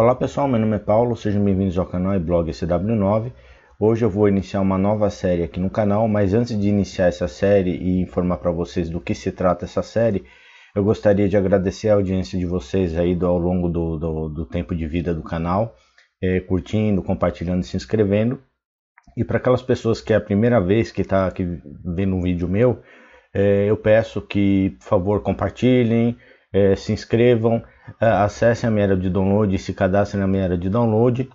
Olá pessoal, meu nome é Paulo, sejam bem-vindos ao canal e blog SW9. Hoje eu vou iniciar uma nova série aqui no canal, mas antes de iniciar essa série e informar para vocês do que se trata essa série, eu gostaria de agradecer a audiência de vocês aí do, ao longo do, do, do, tempo de vida do canal, é, curtindo, compartilhando e se inscrevendo. E para aquelas pessoas que é a primeira vez que está aqui vendo um vídeo meu, é, eu peço que, por favor, compartilhem, é, se inscrevam, é, acesse a minha área de download, se cadastrem na minha área de download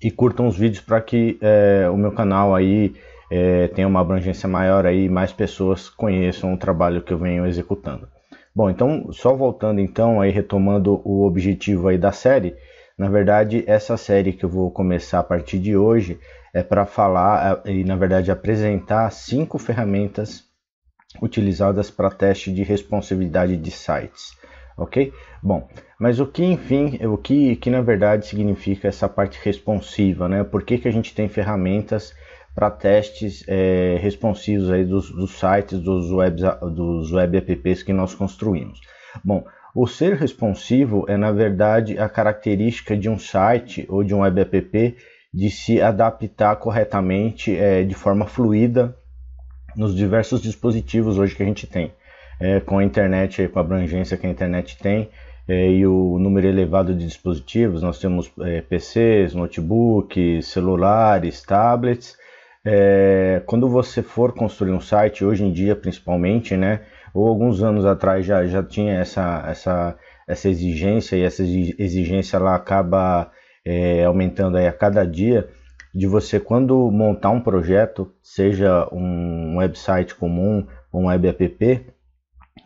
e curtam os vídeos para que é, o meu canal aí é, tenha uma abrangência maior aí, mais pessoas conheçam o trabalho que eu venho executando. Bom, então só voltando então aí retomando o objetivo aí da série, na verdade essa série que eu vou começar a partir de hoje é para falar é, e na verdade apresentar cinco ferramentas utilizadas para teste de responsividade de sites ok? Bom, mas o que enfim, o que, que na verdade significa essa parte responsiva, né? Por que, que a gente tem ferramentas para testes é, responsivos aí dos, dos sites, dos, webs, dos web apps que nós construímos? Bom, o ser responsivo é na verdade a característica de um site ou de um web app de se adaptar corretamente é, de forma fluida nos diversos dispositivos hoje que a gente tem é, com a internet, com a abrangência que a internet tem é, e o número elevado de dispositivos, nós temos é, PCs, notebooks, celulares, tablets. É, quando você for construir um site, hoje em dia principalmente, né, ou alguns anos atrás já, já tinha essa, essa, essa exigência e essa exigência ela acaba é, aumentando aí a cada dia de você quando montar um projeto, seja um website comum, um web app,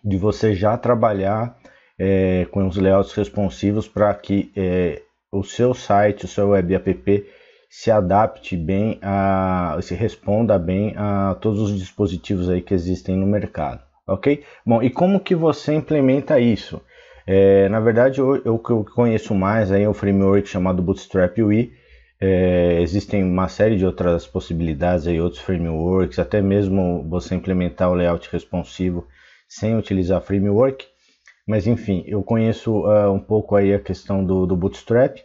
de você já trabalhar é, com os layouts responsivos para que é, o seu site, o seu web app se adapte bem a se responda bem a todos os dispositivos aí que existem no mercado, ok? Bom, e como que você implementa isso? É, na verdade, o eu, eu conheço mais aí é um framework chamado Bootstrap UI. É, existem uma série de outras possibilidades aí, outros frameworks, até mesmo você implementar o layout responsivo sem utilizar framework. Mas enfim, eu conheço uh, um pouco aí a questão do, do, Bootstrap.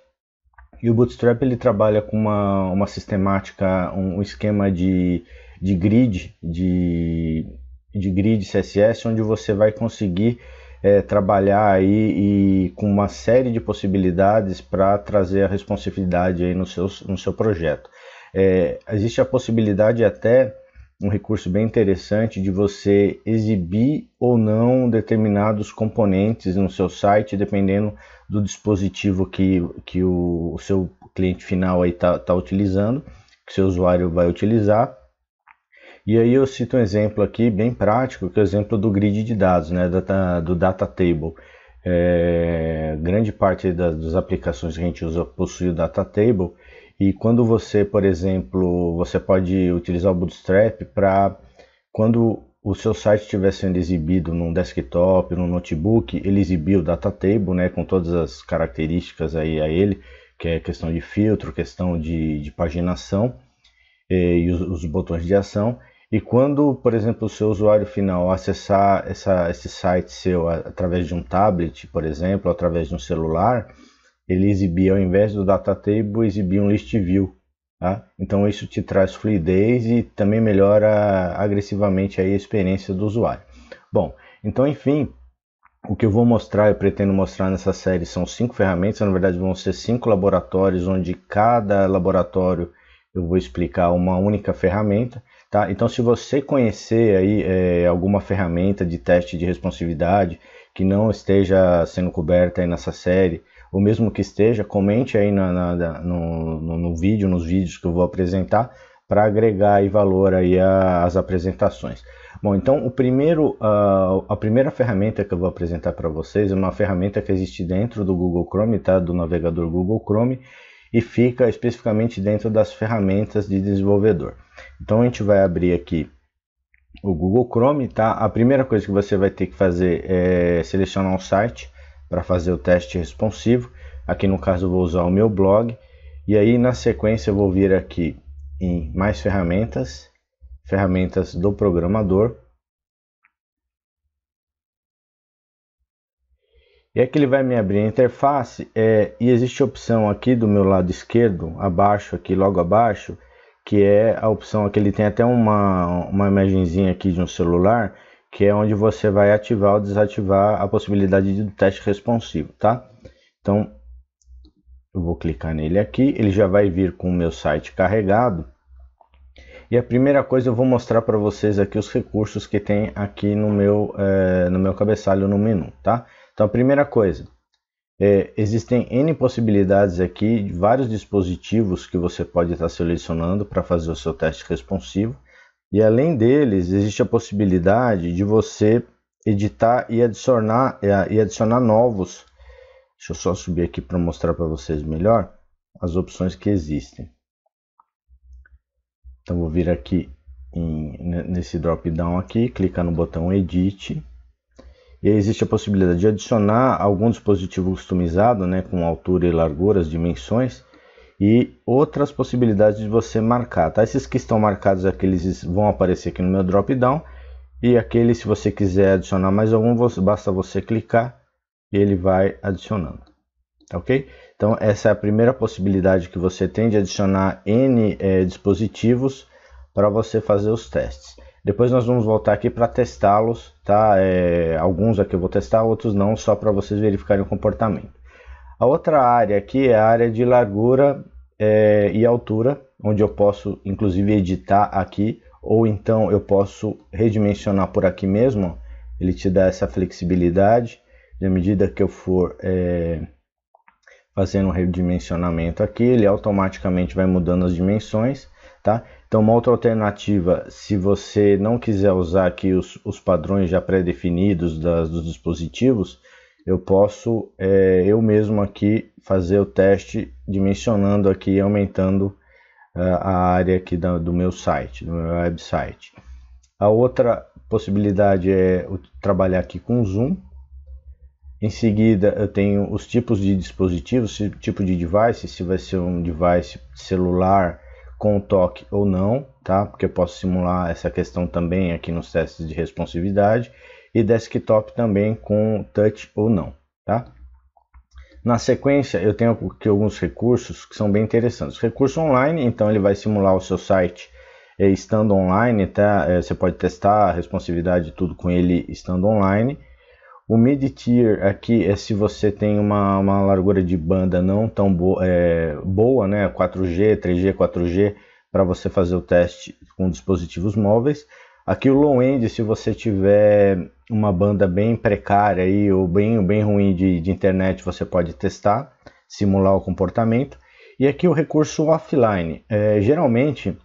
E o Bootstrap ele trabalha com uma, uma sistemática, um, esquema de, de grid, de, de grid CSS, onde você vai conseguir é, trabalhar aí e com uma série de possibilidades para trazer a responsividade aí no, seus, no seu projeto. É, existe a possibilidade até um recurso bem interessante de você exibir ou não determinados componentes no seu site, dependendo do dispositivo que, que o, o seu cliente final está tá utilizando, que seu usuário vai utilizar. E aí eu cito um exemplo aqui bem prático, que é o exemplo do grid de dados, né, data, do data table. É, grande parte das, das aplicações que a gente usa possui o data table e quando você, por exemplo, você pode utilizar o Bootstrap para quando o seu site estiver sendo exibido num desktop, num notebook, ele exibir o datatable, né, com todas as características aí a ele, que é questão de filtro, questão de, de paginação e, eh, e os, os, botões de ação. E quando, por exemplo, o seu usuário final acessar essa, esse site seu através de um tablet, por exemplo, através de um celular, ele exibia, ao invés do data table, exibia um list view. Tá? Então isso te traz fluidez e também melhora agressivamente a experiência do usuário. Bom, então enfim, o que eu vou mostrar, eu pretendo mostrar nessa série são cinco ferramentas, na verdade vão ser cinco laboratórios, onde cada laboratório eu vou explicar uma única ferramenta. Tá? Então, se você conhecer aí é, alguma ferramenta de teste de responsividade que não esteja sendo coberta aí nessa série, o mesmo que esteja, comente aí na, na, no, no, no, vídeo, nos vídeos que eu vou apresentar, para agregar aí valor aí às apresentações. Bom, então o primeiro, uh, a primeira ferramenta que eu vou apresentar para vocês é uma ferramenta que existe dentro do Google Chrome, tá? do navegador Google Chrome, e fica especificamente dentro das ferramentas de desenvolvedor. Então a gente vai abrir aqui o Google Chrome, tá? A primeira coisa que você vai ter que fazer é selecionar um site para fazer o teste responsivo. Aqui no caso vou usar o meu blog e aí na sequência eu vou vir aqui em mais ferramentas, ferramentas do programador. E aqui ele vai me abrir a interface é, e existe a opção aqui do meu lado esquerdo, abaixo aqui, logo abaixo, que é a opção aqui, ele tem até uma, uma imagenzinha aqui de um celular, que é onde você vai ativar ou desativar a possibilidade do teste responsivo, tá? Então, eu vou clicar nele aqui, ele já vai vir com o meu site carregado. E a primeira coisa eu vou mostrar para vocês aqui os recursos que tem aqui no meu, é, no meu cabeçalho no menu, tá? Então a primeira coisa, é, existem N possibilidades aqui, vários dispositivos que você pode estar tá selecionando para fazer o seu teste responsivo. E além deles, existe a possibilidade de você editar e adicionar, e adicionar novos. Deixa eu só subir aqui para mostrar para vocês melhor as opções que existem. Então vou vir aqui em, nesse drop down aqui, clicar no botão Edit. E aí existe a possibilidade de adicionar algum dispositivo customizado, né, com altura e largura, as dimensões e outras possibilidades de você marcar, tá? Esses que estão marcados aqui, eles vão aparecer aqui no meu drop down e aquele, se você quiser adicionar mais algum, basta você clicar e ele vai adicionando, tá ok? Então essa é a primeira possibilidade que você tem de adicionar N é, dispositivos para você fazer os testes. Depois nós vamos voltar aqui para testá-los, tá? É, alguns aqui eu vou testar, outros não, só para vocês verificarem o comportamento. A outra área aqui é a área de largura é, e altura, onde eu posso inclusive editar aqui, ou então eu posso redimensionar por aqui mesmo. Ele te dá essa flexibilidade. E à medida que eu for é, fazendo um redimensionamento aqui, ele automaticamente vai mudando as dimensões. Tá? Então, uma outra alternativa, se você não quiser usar aqui os, os padrões já pré-definidos dos dispositivos, eu posso é, eu mesmo aqui fazer o teste dimensionando aqui e aumentando uh, a área aqui da, do meu site, do meu website. A outra possibilidade é trabalhar aqui com zoom. Em seguida, eu tenho os tipos de dispositivos, tipo de device, se vai ser um device celular com toque ou não, tá? Porque eu posso simular essa questão também aqui nos testes de responsividade e desktop também com touch ou não, tá? Na sequência, eu tenho aqui alguns recursos que são bem interessantes. Recurso online, então ele vai simular o seu site eh, estando online, tá? Eh, você pode testar a responsividade e tudo com ele estando online. O mid-tier aqui é se você tem uma, uma largura de banda não tão boa, é, eh, boa né? 4G, 3G, 4G, para você fazer o teste com dispositivos móveis. Aqui o low-end, se você tiver uma banda bem precária aí, ou bem, bem ruim de, de internet, você pode testar, simular o comportamento. E aqui o recurso offline. É, geralmente,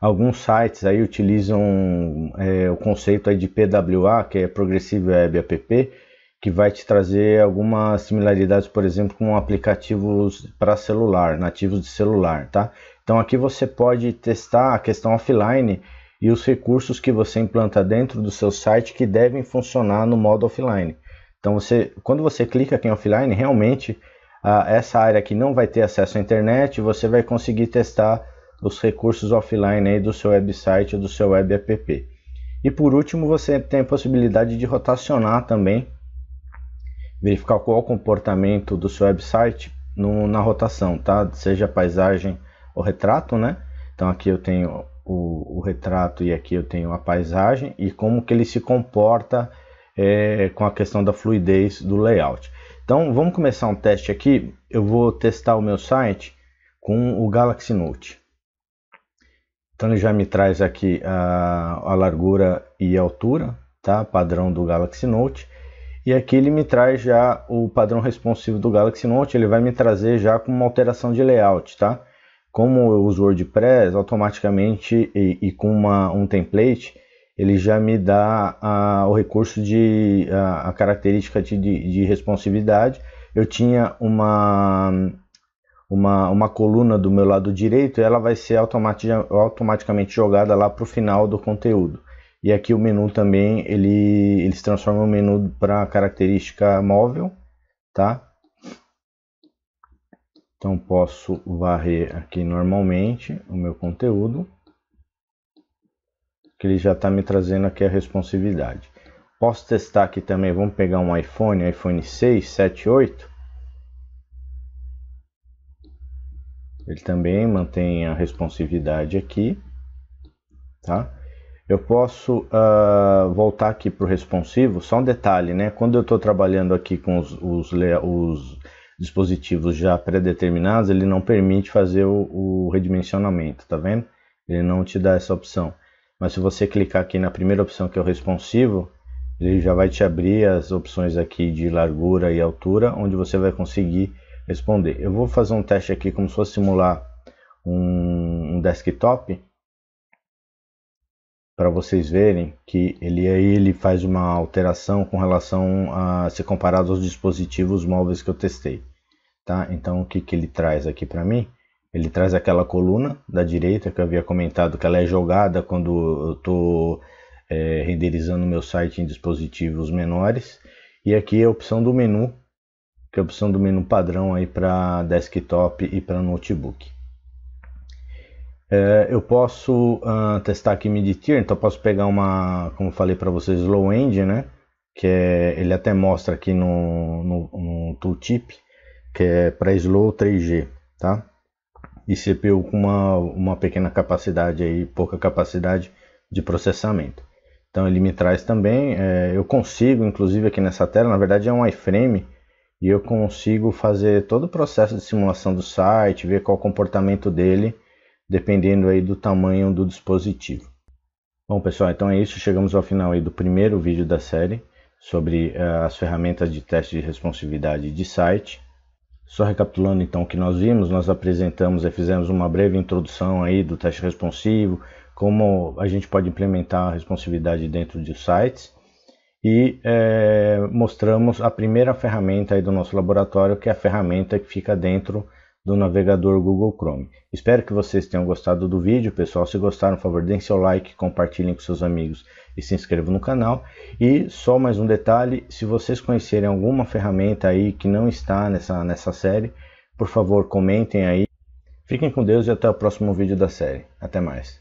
alguns sites aí utilizam é, o conceito aí de PWA, que é Progressive Web App, que vai te trazer algumas similaridades, por exemplo, com aplicativos para celular, nativos de celular, tá? Então aqui você pode testar a questão offline e os recursos que você implanta dentro do seu site que devem funcionar no modo offline. Então, você, quando você clica aqui em offline, realmente ah, essa área que não vai ter acesso à internet, você vai conseguir testar os recursos offline aí do seu website ou do seu web app. E por último, você tem a possibilidade de rotacionar também, verificar qual o comportamento do seu website no, na rotação, tá? Seja paisagem ou retrato, né? Então aqui eu tenho o, o, retrato e aqui eu tenho a paisagem e como que ele se comporta é, com a questão da fluidez do layout. Então vamos começar um teste aqui. Eu vou testar o meu site com o Galaxy Note. Então ele já me traz aqui a, a largura e a altura, tá? Padrão do Galaxy Note. E aqui ele me traz já o padrão responsivo do Galaxy Note. Ele vai me trazer já com uma alteração de layout, tá? Como eu uso WordPress, automaticamente e, e com uma, um template, ele já me dá a, o recurso de a, a característica de, de, de responsividade. Eu tinha uma uma, uma coluna do meu lado direito, ela vai ser automaticamente jogada lá para o final do conteúdo. E aqui o menu também, ele, eles transformam o menu para característica móvel, tá? Então posso varrer aqui normalmente o meu conteúdo, que ele já está me trazendo aqui a responsividade. Posso testar aqui também, vamos pegar um iPhone, iPhone 6, 7, 8. Ele também mantém a responsividade aqui, tá? Eu posso uh, voltar aqui para o responsivo, só um detalhe, né? Quando eu estou trabalhando aqui com os, os, os dispositivos já pré-determinados, ele não permite fazer o, o redimensionamento, tá vendo? Ele não te dá essa opção. Mas se você clicar aqui na primeira opção que é o responsivo, ele já vai te abrir as opções aqui de largura e altura, onde você vai conseguir responder. Eu vou fazer um teste aqui como se fosse simular um, um desktop para vocês verem que ele aí ele faz uma alteração com relação a ser comparado aos dispositivos móveis que eu testei. Tá? Então o que, que ele traz aqui para mim? Ele traz aquela coluna da direita que eu havia comentado que ela é jogada quando eu estou é, renderizando meu site em dispositivos menores. E aqui é a opção do menu, que é a opção do menu padrão aí para desktop e para notebook. É, eu posso uh, testar aqui mid-tier, então eu posso pegar uma, como falei para vocês, low-end, né? Que é, ele até mostra aqui no, no, no tooltip que é para slow 3G, tá? E CPU com uma, uma pequena capacidade aí, pouca capacidade de processamento. Então ele me traz também, é, eu consigo, inclusive aqui nessa tela, na verdade é um iframe, e eu consigo fazer todo o processo de simulação do site, ver qual o comportamento dele, dependendo aí do tamanho do dispositivo. Bom pessoal, então é isso, chegamos ao final aí do primeiro vídeo da série sobre uh, as ferramentas de teste de responsividade de site. Só recapitulando então o que nós vimos, nós apresentamos e eh, fizemos uma breve introdução aí do teste responsivo, como a gente pode implementar a responsividade dentro de sites e é, mostramos a primeira ferramenta aí do nosso laboratório, que é a ferramenta que fica dentro do navegador Google Chrome. Espero que vocês tenham gostado do vídeo, pessoal. Se gostaram, por favor, deem seu like, compartilhem com seus amigos e se inscreva no canal. E só mais um detalhe, se vocês conhecerem alguma ferramenta aí que não está nessa, nessa série, por favor comentem aí. Fiquem com Deus e até o próximo vídeo da série. Até mais.